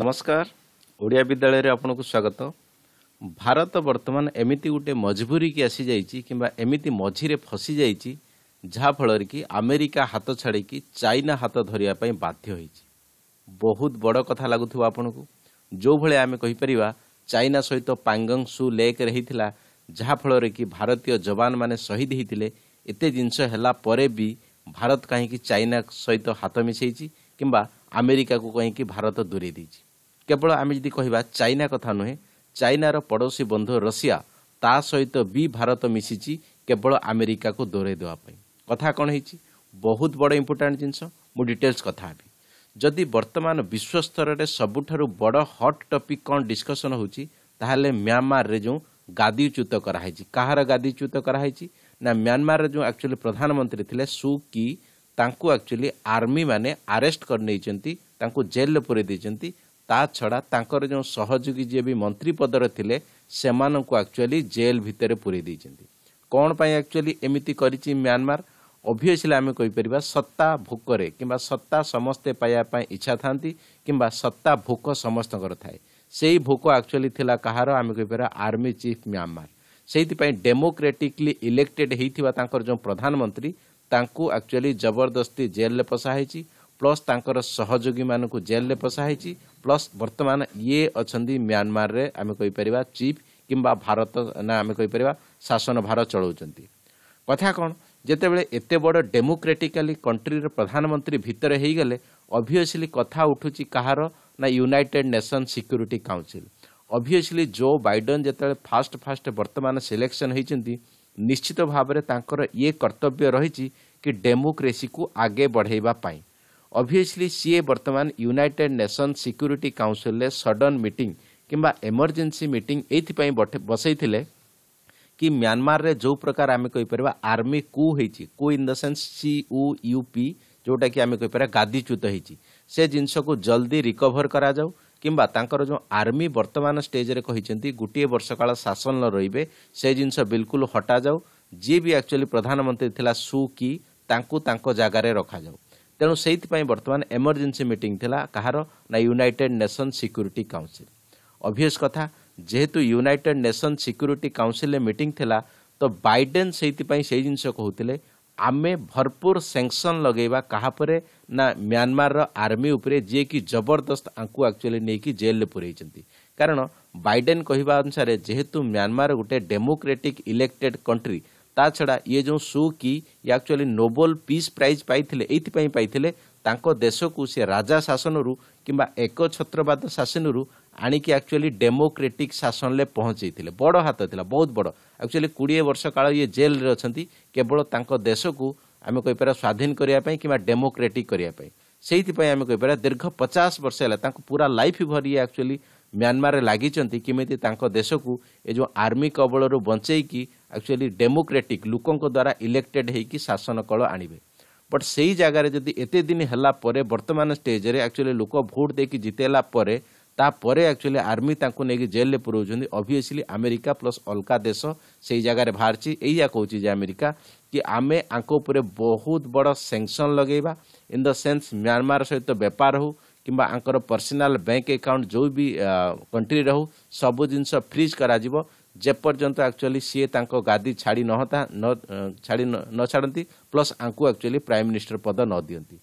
ନମସ୍କାର ଓଡ଼ିଆ ବିଦ୍ୟାଳୟରେ ଆପଣଙ୍କୁ ସ୍ୱାଗତ ଭାରତ ବର୍ତ୍ତମାନ ଏମିତି ଗୋଟିଏ ମଜବୁରିକି ଆସିଯାଇଛି କିମ୍ବା ଏମିତି ମଝିରେ ଫସିଯାଇଛି ଯାହାଫଳରେ କି ଆମେରିକା ହାତ ଛାଡ଼ିକି ଚାଇନା ହାତ ଧରିବା ପାଇଁ ବାଧ୍ୟ ହୋଇଛି ବହୁତ ବଡ଼ କଥା ଲାଗୁଥିବ ଆପଣଙ୍କୁ ଯେଉଁଭଳିଆ ଆମେ କହିପାରିବା ଚାଇନା ସହିତ ପାଙ୍ଗଙ୍ଗ ସୁ ଲେକ୍ରେ ହେଇଥିଲା ଯାହାଫଳରେ କି ଭାରତୀୟ ଯବାନମାନେ ଶହୀଦ ହୋଇଥିଲେ ଏତେ ଜିନିଷ ହେଲା ପରେ ବି ଭାରତ କାହିଁକି ଚାଇନା ସହିତ ହାତ ମିଶାଇଛି କିମ୍ବା ଆମେରିକାକୁ କହିଁକି ଭାରତ ଦୂରେଇ ଦେଇଛି କେବଳ ଆମେ ଯଦି କହିବା ଚାଇନା କଥା ନୁହେଁ ଚାଇନାର ପଡ଼ୋଶୀ ବନ୍ଧୁ ରଷିଆ ତା ସହିତ ବି ଭାରତ ମିଶିଛି କେବଳ ଆମେରିକାକୁ ଦୂରେଇ ଦେବା ପାଇଁ କଥା କ'ଣ ହେଇଛି ବହୁତ ବଡ଼ ଇମ୍ପୋର୍ଟାଣ୍ଟ ଜିନିଷ ମୁଁ ଡିଟେଲ୍ସ କଥା ହେବି ଯଦି ବର୍ତ୍ତମାନ ବିଶ୍ୱସ୍ତରରେ ସବୁଠାରୁ ବଡ଼ ହଟ୍ ଟପିକ୍ କ'ଣ ଡିସ୍କସନ୍ ହେଉଛି ତାହେଲେ ମ୍ୟାଁମାରରେ ଯେଉଁ ଗାଦିଚ୍ୟୁତ କରାହେଇଛି କାହାର ଗାଦିଚ୍ୟୁତ କରାହେଇଛି ନା ମ୍ୟାଁମାରରେ ଯେଉଁ ଆକ୍ଚୁଆଲି ପ୍ରଧାନମନ୍ତ୍ରୀ ଥିଲେ ସୁ କି ତାଙ୍କୁ ଆକ୍ଚୁଆଲି ଆର୍ମିମାନେ ଆରେଷ୍ଟ କରି ନେଇଛନ୍ତି ତାଙ୍କୁ ଜେଲ୍ରେ ପୁରେଇ ଦେଇଛନ୍ତି ତା ଛଡ଼ା ତାଙ୍କର ଯେଉଁ ସହଯୋଗୀ ଯିଏ ବି ମନ୍ତ୍ରୀ ପଦରେ ଥିଲେ ସେମାନଙ୍କୁ ଆକ୍ଚୁଆଲି ଜେଲ୍ ଭିତରେ ପୁରେଇ ଦେଇଛନ୍ତି କ'ଣ ପାଇଁ ଆକ୍ଚୁଆଲି ଏମିତି କରିଛି ମ୍ୟାନମାର ଅଭିଅସ୍ଲି ଆମେ କହିପାରିବା ସତ୍ତା ଭୋକରେ କିମ୍ବା ସତ୍ତା ସମସ୍ତେ ପାଇବା ପାଇଁ ଇଚ୍ଛା ଥାନ୍ତି କିମ୍ବା ସତ୍ତା ଭୋକ ସମସ୍ତଙ୍କର ଥାଏ ସେହି ଭୋକ ଆକ୍ଚୁଆଲି ଥିଲା କାହାର ଆମେ କହିପାରିବା ଆର୍ମି ଚିଫ୍ ମ୍ୟାନମାର ସେଇଥିପାଇଁ ଡେମୋକ୍ରେଟିକଲି ଇଲେକ୍ଟେଡ଼୍ ହେଇଥିବା ତାଙ୍କର ଯେଉଁ ପ୍ରଧାନମନ୍ତ୍ରୀ ତାଙ୍କୁ ଆକ୍ଚୁଆଲି ଜବରଦସ୍ତି ଜେଲ୍ରେ ପଶା ହେଇଛି ପ୍ଲସ୍ ତାଙ୍କର ସହଯୋଗୀମାନଙ୍କୁ ଜେଲ୍ରେ ପଶା ହେଇଛି ପ୍ଲସ୍ ବର୍ତ୍ତମାନ ଇଏ ଅଛନ୍ତି ମ୍ୟାନମାରରେ ଆମେ କହିପାରିବା ଚିଫ୍ କିମ୍ବା ଭାରତ ନା ଆମେ କହିପାରିବା ଶାସନ ଭାର ଚଳାଉଛନ୍ତି କଥା କ'ଣ ଯେତେବେଳେ ଏତେ ବଡ଼ ଡେମୋକ୍ରେଟିକାଲି କଣ୍ଟ୍ରିର ପ୍ରଧାନମନ୍ତ୍ରୀ ଭିତରେ ହେଇଗଲେ ଅଭିଅସ୍ଲି କଥା ଉଠୁଛି କାହାର ନା United Nation Security Council obviously Joe Biden ଯେତେବେଳେ ଫାଷ୍ଟ ଫାଷ୍ଟ ବର୍ତ୍ତମାନ ସିଲେକ୍ସନ୍ ହେଇଛନ୍ତି ନିଶ୍ଚିତ ଭାବରେ ତାଙ୍କର ଇଏ କର୍ତ୍ତବ୍ୟ ରହିଛି କି ଡେମୋକ୍ରେସିକୁ ଆଗେ ବଢ଼ାଇବା ପାଇଁ ଅଭିଅସ୍ଲି ସିଏ ବର୍ତ୍ତମାନ ୟୁନାଇଟେଡ୍ ନେସନ୍ ସିକ୍ୟୁରିଟି କାଉନ୍ସିଲ୍ରେ ସଡନ୍ ମିଟିଂ କିମ୍ବା ଏମର୍ଜେନ୍ସି ମିଟିଂ ଏଇଥିପାଇଁ ବସେଇଥିଲେ କି ମ୍ୟାନମାରରେ ଯେଉଁ ପ୍ରକାର ଆମେ କହିପାରିବା ଆର୍ମି କୁ ହୋଇଛି କୁ in the sense C U U P ଯେଉଁଟାକି ଆମେ କହିପାରିବା ଗାଦିଚ୍ୟୁତ ହୋଇଛି ସେ ଜିନିଷକୁ ଜଲ୍ଦି ରିକଭର୍ କରାଯାଉ କିମ୍ବା ତାଙ୍କର ଯେଉଁ ଆର୍ମି ବର୍ତ୍ତମାନ ଷ୍ଟେଜ୍ରେ କହିଛନ୍ତି ଗୋଟିଏ ବର୍ଷ କାଳ ଶାସନର ରହିବେ ସେ ଜିନିଷ ବିଲକୁଲ ହଟାଯାଉ ଯିଏ ବି ଆକ୍ଚୁଆଲି ପ୍ରଧାନମନ୍ତ୍ରୀ ଥିଲା ସୁ କି ତାଙ୍କୁ ତାଙ୍କ ଜାଗାରେ ରଖାଯାଉ ତେଣୁ ସେଇଥିପାଇଁ ବର୍ତ୍ତମାନ ଏମର୍ଜେନ୍ସି ମିଟିଂ ଥିଲା କାହାର ନା United Nation Security Council obvious କଥା ଯେହେତୁ ୟୁନାଇଟେଡ୍ ନେସନ୍ ସିକ୍ୟୁରିଟି କାଉନ୍ସିଲ୍ରେ ମିଟିଂ ଥିଲା ତ ବାଇଡେନ୍ ସେଇଥିପାଇଁ ସେଇ ଜିନିଷ କହୁଥିଲେ ଆମେ ଭରପୁର ସେଙ୍କସନ୍ ଲଗାଇବା କାହା ପରେ ନା ମ୍ୟାନମାରର ଆର୍ମି ଉପରେ ଯିଏକି ଜବରଦସ୍ତ ଆଙ୍କୁ ଆକ୍ଚୁଆଲି ନେଇକି ଜେଲ୍ରେ ପୁରେଇଛନ୍ତି କାରଣ ବାଇଡେନ୍ କହିବା ଅନୁସାରେ ଯେହେତୁ ମ୍ୟାନମାର ଗୋଟିଏ ଡେମୋକ୍ରାଟିକ୍ ଇଲେକ୍ଟେଡ୍ କଣ୍ଟ୍ରି ତା ଛଡ଼ା ଇଏ ଯେଉଁ ସୁ କି ଇଏ ଆକ୍ଚୁଆଲି ନୋବେଲ୍ ପିସ୍ ପ୍ରାଇଜ୍ ପାଇଥିଲେ ଏଇଥିପାଇଁ ପାଇଥିଲେ ତାଙ୍କ ଦେଶକୁ ସେ ରାଜା ଶାସନରୁ କିମ୍ବା ଏକଛତ୍ରବାଦ ଶାସନରୁ ଆଣିକି ଆକ୍ଚୁଆଲି ଡେମୋକ୍ରେଟିକ୍ ଶାସନରେ ପହଞ୍ଚାଇଥିଲେ ବଡ଼ ହାତ ଥିଲା ବହୁତ ବଡ଼ ଆକ୍ଚୁଆଲି କୋଡ଼ିଏ ବର୍ଷ କାଳ ଇଏ ଜେଲ୍ରେ ଅଛନ୍ତି କେବଳ ତାଙ୍କ ଦେଶକୁ ଆମେ କହିପାରିବା ସ୍ୱାଧୀନ କରିବା ପାଇଁ କିମ୍ବା ଡେମୋକ୍ରେଟିକ୍ କରିବା ପାଇଁ ସେଇଥିପାଇଁ ଆମେ କହିପାରିବା ଦୀର୍ଘ ପଚାଶ ବର୍ଷ ହେଲା ତାଙ୍କୁ ପୁରା ଲାଇଫ୍ ଭରି ଆକ୍ଚୁଆଲି ମ୍ୟାନମାରରେ ଲାଗିଛନ୍ତି କେମିତି ତାଙ୍କ ଦେଶକୁ ଏ ଯେଉଁ ଆର୍ମି କବଳରୁ ବଞ୍ଚେଇକି ଆକ୍ଚୁଆଲି ଡେମୋକ୍ରେଟିକ୍ ଲୋକଙ୍କ ଦ୍ୱାରା ଇଲେକ୍ଟେଡ୍ ହେଇକି ଶାସନ କଳ ଆଣିବେ ବଟ୍ ସେଇ ଜାଗାରେ ଯଦି ଏତେ ଦିନ ହେଲା ପରେ ବର୍ତ୍ତମାନ ଷ୍ଟେଜ୍ରେ ଆକ୍ଚୁଆଲି ଲୋକ ଭୋଟ୍ ଦେଇକି ଜିତେଇଲା ପରେ ତାପରେ ଆକ୍ଚୁଆଲି ଆର୍ମି ତାଙ୍କୁ ନେଇକି ଜେଲରେ ପୁରଉଛନ୍ତି ଅଭିଅସଲି ଆମେରିକା ପ୍ଲସ୍ ଅଲଗା ଦେଶ ସେଇ ଜାଗାରେ ବାହାରିଛି ଏଇଆ କହୁଛି ଯେ ଆମେରିକା କି ଆମେ ଆଙ୍କ ଉପରେ ବହୁତ ବଡ଼ ସେଙ୍କସନ୍ ଲଗେଇବା ଇନ୍ ଦ ସେନ୍ସ ମ୍ୟାନମାର ସହିତ ବେପାର ହଉ କିମ୍ବା ଆଙ୍କର ପର୍ସନାଲ୍ ବ୍ୟାଙ୍କ ଆକାଉଣ୍ଟ ଯେଉଁ ବି କଣ୍ଟ୍ରି ରହୁ ସବୁ ଜିନିଷ ଫ୍ରିଜ୍ କରାଯିବ ଯେପର୍ଯ୍ୟନ୍ତ ଆକ୍ଚୁଆଲି ସିଏ ତାଙ୍କ ଗାଦି ଛାଡ଼ି ନହତା ନ ଛାଡ଼ି ନ ଛାଡ଼ନ୍ତି ପ୍ଲସ୍ ଆଙ୍କୁ ଆକ୍ଚୁଆଲି ପ୍ରାଇମ୍ ମିନିଷ୍ଟର ପଦ ନ ଦିଅନ୍ତି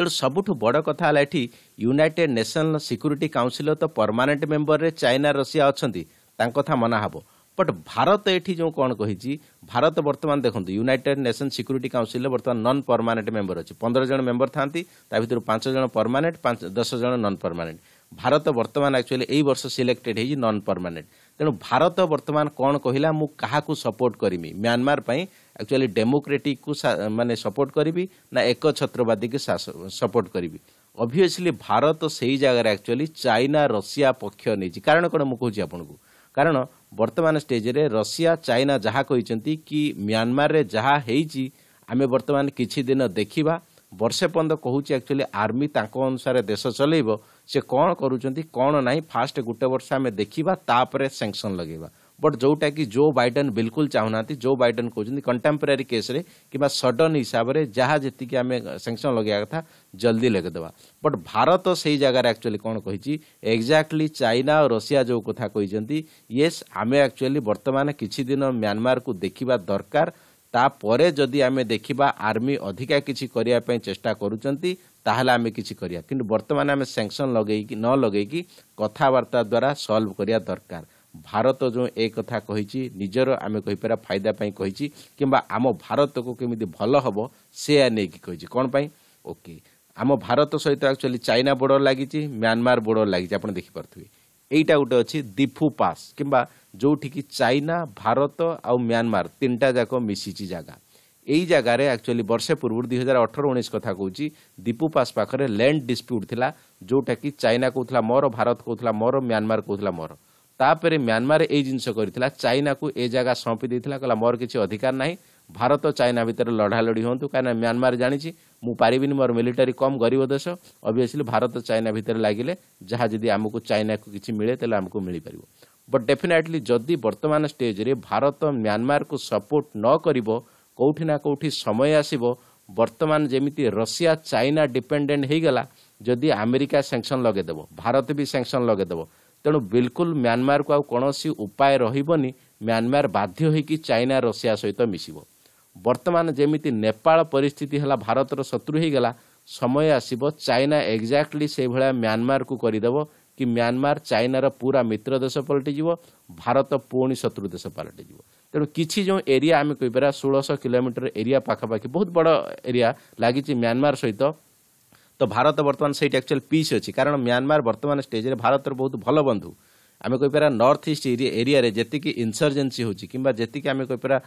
ତେଣୁ ସବୁଠୁ ବଡ଼ କଥା ହେଲା ଏଠି ୟୁନାଇଟେଡ୍ ନେସନ୍ ସିକ୍ୟୁରିଟି କାଉନ୍ସିଲ୍ର ତ ପରମାନେଣ୍ଟ ମେମ୍ବରରେ ଚାଇନା ରଷିଆ ଅଛନ୍ତି ତାଙ୍କ କଥା ମନା ହେବ ବଟ୍ ଭାରତ ଏଠି ଯେଉଁ କ'ଣ କହିଛି ଭାରତ ବର୍ତ୍ତମାନ ଦେଖନ୍ତୁ ୟୁନାଇଟେଡ୍ ନେସନ୍ ସିକ୍ୟୁରିଟି କାଉନ୍ସିଲ୍ରେ ବର୍ତ୍ତମାନ ନନ୍ ପରମାନେଣ୍ଟ ମେମ୍ବର ଅଛି ପନ୍ଦର ଜଣ ମେମ୍ବର ଥାନ୍ତି ତା ଭିତରୁ ପାଞ୍ଚ ଜଣ ପରମାନେଣ୍ଟ ଦଶ ଜଣ ନନ୍ ପରମାନେଣ୍ଟ ଭାରତ ବର୍ତ୍ତମାନ ଆକ୍ଚୁଆଲି ଏଇ ବର୍ଷ ସିଲେକ୍ଟେଡ୍ ହେଇଛି ନନ୍ ପରମାନେଣ୍ଟ ତେଣୁ ଭାରତ ବର୍ତ୍ତମାନ କ'ଣ କହିଲା ମୁଁ କାହାକୁ ସପୋର୍ଟ କରିବି ମ୍ୟାନମାର ପାଇଁ ଆକ୍ଚୁଆଲି ଡେମୋକ୍ରେଟିକକୁ ମାନେ ସପୋର୍ଟ କରିବି ନା ଏକ ଛତ୍ରବାଦୀକୁ ସପୋର୍ଟ କରିବି ଅଭିଅସ୍ଲି ଭାରତ ସେଇ ଜାଗାରେ ଆକ୍ଚୁଆଲି ଚାଇନା ରଷିଆ ପକ୍ଷ ନେଇଛି କାରଣ କ'ଣ ମୁଁ କହୁଛି ଆପଣଙ୍କୁ କାରଣ ବର୍ତ୍ତମାନ ଷ୍ଟେଜ୍ରେ ରଷିଆ ଚାଇନା ଯାହା କହିଛନ୍ତି କି ମ୍ୟାନମାରରେ ଯାହା ହେଇଛି ଆମେ ବର୍ତ୍ତମାନ କିଛି ଦିନ ଦେଖିବା ବର୍ଷେ ପର୍ଯ୍ୟନ୍ତ କହୁଛି ଆକ୍ଚୁଆଲି ଆର୍ମି ତାଙ୍କ ଅନୁସାରେ ଦେଶ ଚଲେଇବ से कौन कर फास्ट गोटे वर्ष आम देखा तापर सांसन लगे बट जोटा कि जो बैडेन बिल्कुल चाहूना जो बैडेन कहते कंटेम्पोरि केस्रे कि सडन हिसाब से जहाँ जी आम सांसन लगे कथा जल्दी लगेदे बट भारत से ही जगार एक्चुअली कौन कही एक्जाक्टली चाइना और रशिया जो कथा कही ये आम एक्चुअली बर्तमान किसी दिन म्यांमार को देखा दरकार ताप जदि आम देखा आर्मी अधिका किसी करने चेस्टा करुँच ତାହେଲେ ଆମେ କିଛି କରିବା କିନ୍ତୁ ବର୍ତ୍ତମାନ ଆମେ ସ୍ୟାଙ୍କସନ୍ ଲଗେଇକି ନ ଲଗେଇକି କଥାବାର୍ତ୍ତା ଦ୍ୱାରା ସଲ୍ଭ କରିବା ଦରକାର ଭାରତ ଯେଉଁ ଏ କଥା କହିଛି ନିଜର ଆମେ କହିପାରିବା ଫାଇଦା ପାଇଁ କହିଛି କିମ୍ବା ଆମ ଭାରତକୁ କେମିତି ଭଲ ହେବ ସେୟା ନେଇକି କହିଛି କ'ଣ ପାଇଁ ଓକେ ଆମ ଭାରତ ସହିତ ଆକ୍ଚୁଆଲି ଚାଇନା ବୋର୍ଡର ଲାଗିଛି ମ୍ୟାନମାର ବୋର୍ଡର ଲାଗିଛି ଆପଣ ଦେଖିପାରୁଥିବେ ଏଇଟା ଗୋଟେ ଅଛି ଦିଫୁ ପାସ୍ କିମ୍ବା ଯେଉଁଠିକି ଚାଇନା ଭାରତ ଆଉ ମ୍ୟାନମାର ତିନିଟା ଯାକ ମିଶିଛି ଜାଗା এই জায়গায় একচুয়ালি বর্ষে পূর্ব দুই হাজার অঠর উনিশ কথা কৌছি দীপু পাস পাখে ল্যান্ড ডিসপ্ୟୁଟ୍ ଥିଲା ଯେଉଁଟାକି ଚାଇନା କହୁଥିଲା ମୋର ଭାରତ କହୁଥିଲା ମୋର ମ୍ୟାନମାର କହୁଥିଲା ମୋର ତାପରେ ମ୍ୟାନମାର ଏଇ ଜିନିଷ କରିଥିଲା ଚାଇନାକୁ ଏ ଜାଗା ସଁପି ଦେଇଥିଲା କହିଲା ମୋର କିଛି ଅଧିକାର ନାହିଁ ଭାରତ ଚାଇନା ଭିତରେ ଲଢ଼ାଲଢ଼ି ହୁଅନ୍ତୁ କାହିଁକିନା ମ୍ୟାନମାର ଜାଣିଛି ମୁଁ ପାରିବିନି ମୋର ମିଲିଟାରୀ କମ୍ ଗରିବ ଦେଶ ଅବଭିୟସ୍ଲି ଭାରତ ଚାଇନା ଭିତରେ ଲାଗିଲେ ଯାହା ଯଦି ଆମକୁ ଚାଇନାକୁ କିଛି ମିଳେ ତାହେଲେ ଆମକୁ ମିଳିପାରିବ ବଟ୍ ଡେଫିନାଇଟଲି ଯଦି ବର୍ତ୍ତମାନ ଷ୍ଟେଜ୍ରେ ଭାରତ ମ୍ୟାନମାରକୁ ସପୋର୍ଟ ନ କରିବ କେଉଁଠି ନା କେଉଁଠି ସମୟ ଆସିବ ବର୍ତ୍ତମାନ ଯେମିତି ରଷିଆ ଚାଇନା ଡିପେଣ୍ଡେଣ୍ଟ ହେଇଗଲା ଯଦି ଆମେରିକା ସେଙ୍କସନ୍ ଲଗେଇଦେବ ଭାରତ ବି ସେଙ୍କସନ୍ ଲଗେଇଦେବ ତେଣୁ ବିଲକୁଲ ମ୍ୟାନମାରକୁ ଆଉ କୌଣସି ଉପାୟ ରହିବନି ମ୍ୟାନମାର ବାଧ୍ୟ ହୋଇକି ଚାଇନା ରଷିଆ ସହିତ ମିଶିବ ବର୍ତ୍ତମାନ ଯେମିତି ନେପାଳ ପରିସ୍ଥିତି ହେଲା ଭାରତର ଶତ୍ରୁ ହେଇଗଲା ସମୟ ଆସିବ ଚାଇନା ଏକ୍ଜାକ୍ଟଲି ସେଇଭଳିଆ ମ୍ୟାନମାରକୁ କରିଦେବ କି ମ୍ୟାନମାର ଚାଇନାର ପୁରା ମିତ୍ର ଦେଶ ପାଲଟିଯିବ ଭାରତ ପୁଣି ଶତ୍ରୁ ଦେଶ ପାଲଟିଯିବ ତେଣୁ କିଛି ଯେଉଁ ଏରିଆ ଆମେ କହିପାରିବା ଷୋହଳଶହ କିଲୋମିଟର ଏରିଆ ପାଖାପାଖି ବହୁତ ବଡ଼ ଏରିଆ ଲାଗିଛି ମ୍ୟାନମାର ସହିତ ତ ଭାରତ ବର୍ତ୍ତମାନ ସେଇଠି ଆକ୍ଚୁଆଲି ପିସ୍ ଅଛି କାରଣ ମ୍ୟାନମାର ବର୍ତ୍ତମାନ ଷ୍ଟେଜ୍ରେ ଭାରତର ବହୁତ ଭଲ ବନ୍ଧୁ ଆମେ କହିପାରିବା ନର୍ଥ ଇଷ୍ଟ ଏରିଆରେ ଯେତିକି ଇନସର୍ଜେନ୍ସି ହେଉଛି କିମ୍ବା ଯେତିକି ଆମେ କହିପାରିବା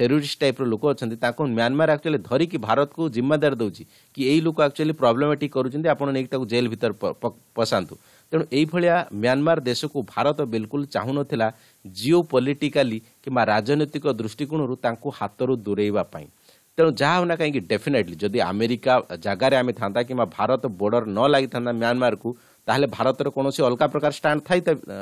ଟେରୋରିଷ୍ଟ ଟାଇପ୍ର ଲୋକ ଅଛନ୍ତି ତାଙ୍କୁ ମ୍ୟାନମାର ଆକ୍ଚୁଆଲି ଧରିକି ଭାରତକୁ ଜିମ୍ମାଦାର ଦେଉଛି କି ଏଇ ଲୋକ ଆକ୍ଚୁଆଲି ପ୍ରୋବ୍ଲେମେଟିକ୍ କରୁଛନ୍ତି ଆପଣ ନେଇକି ତାକୁ ଜେଲ୍ ଭିତରେ ପଶାନ୍ତୁ ତେଣୁ ଏଇଭଳିଆ ମ୍ୟାନମାର ଦେଶକୁ ଭାରତ ବିଲକୁଲ ଚାହୁଁନଥିଲା ଜିଓ ପଲିଟିକାଲି କିମ୍ବା ରାଜନୈତିକ ଦୃଷ୍ଟିକୋଣରୁ ତାଙ୍କୁ ହାତରୁ ଦୂରେଇବା ପାଇଁ ତେଣୁ ଯାହା ହେଉନା କାହିଁକି ଡେଫିନେଟଲି ଯଦି ଆମେରିକା ଜାଗାରେ ଆମେ ଥାନ୍ତା କିମ୍ବା ଭାରତ ବୋର୍ଡର ନ ଲାଗିଥାନ୍ତା ମ୍ୟାନମାରକୁ ତାହେଲେ ଭାରତର କୌଣସି ଅଲଗା ପ୍ରକାର ଷ୍ଟାଣ୍ଡ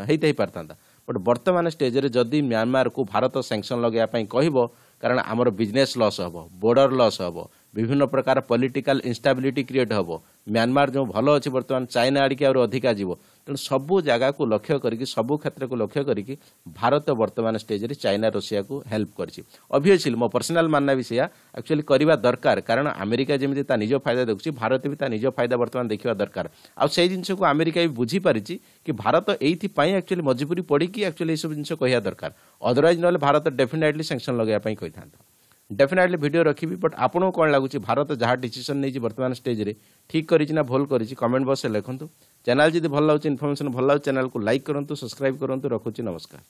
ହେଇଥାଇ ପାରିଥାନ୍ତା ବଟ୍ ବର୍ତ୍ତମାନ ଷ୍ଟେଜ୍ରେ ଯଦି ମ୍ୟାନମାରକୁ ଭାରତ ସ୍ୟାଙ୍କସନ୍ ଲଗାଇବା ପାଇଁ କହିବ କାରଣ ଆମର ବିଜନେସ୍ ଲସ୍ ହେବ ବୋର୍ଡର ଲସ୍ ହେବ বিভিন্ন ପ୍ରକାର ପଲିଟିକାଲ ଇନଷ୍ଟାବିଲିଟି କ୍ରିଏଟ୍ ହେବ ମ୍ୟାନମାର ଯେଉଁ ଭଲ ଅଛି ବର୍ତ୍ତମାନ ଚାଇନା ଆଡ଼ିକି ଆହୁରି ଅଧିକା ଯିବ ତେଣୁ ସବୁ ଜାଗାକୁ ଲକ୍ଷ୍ୟ କରିକି ସବୁ କ୍ଷେତ୍ରକୁ ଲକ୍ଷ୍ୟ କରିକି ଭାରତ ବର୍ତ୍ତମାନ ଷ୍ଟେଜ୍ରେ ଚାଇନା ରୁଷିଆକୁ ହେଲ୍ପ କରିଛି ଅଭିୟସ୍ଲି ମୋ ପର୍ସନାଲ ମାନ୍ନା ବି ସେୟା ଆକ୍ଚୁଆଲି କରିବା ଦରକାର କାରଣ ଆମେରିକା ଯେମିତି ତା ନିଜ ଫାଇଦା ଦେଖୁଛି ଭାରତ ବି ତା ନିଜ ଫାଇଦା ବର୍ତ୍ତମାନ ଦେଖିବା ଦରକାର ଆଉ ସେଇ ଜିନିଷକୁ ଆମେରିକା ବି ବୁଝିପାରିଛି କି ଭାରତ ଏଇଥିପାଇଁ ଆକ୍ଚୁଆଲି ମଜବୁରୀ ପଡ଼ିକି ଆକ୍ଚୁଆଲି ଏସବୁ ଜିନିଷ କହିବା ଦରକାର ଅଦରୱାଇଜ୍ ନହେଲେ ଭାରତ ଡେଫିନେଟଲି ସାଙ୍କସନ୍ ଲଗାଇବା ପାଇଁ କହିଥାନ୍ତା ଡେଫିନେଟଲି ଭିଡ଼ିଓ ରଖିବି ବଟ୍ ଆପଣଙ୍କୁ କ'ଣ ଲାଗୁଛି ଭାରତ ଯାହା ଡିସିସନ୍ ନେଇଛି ବର୍ତ୍ତମାନ ଷ୍ଟେଜ୍ରେ ଠିକ୍ କରିଛି ନା ଭୁଲ କରିଛି କମେଣ୍ଟ ବକ୍ସରେ ଲେଖନ୍ତୁ ଚ୍ୟାନେଲ୍ ଯଦି ଭଲ ଲାଗୁଛି ଇନଫର୍ମେସନ୍ ଭଲ ଲାଗୁଛି ଚ୍ୟାନେଲ୍କୁ ଲାଇକ୍ କରନ୍ତୁ ସବସ୍କ୍ରାଇବ୍ କରନ୍ତୁ ରଖୁଛି ନମସ୍କାର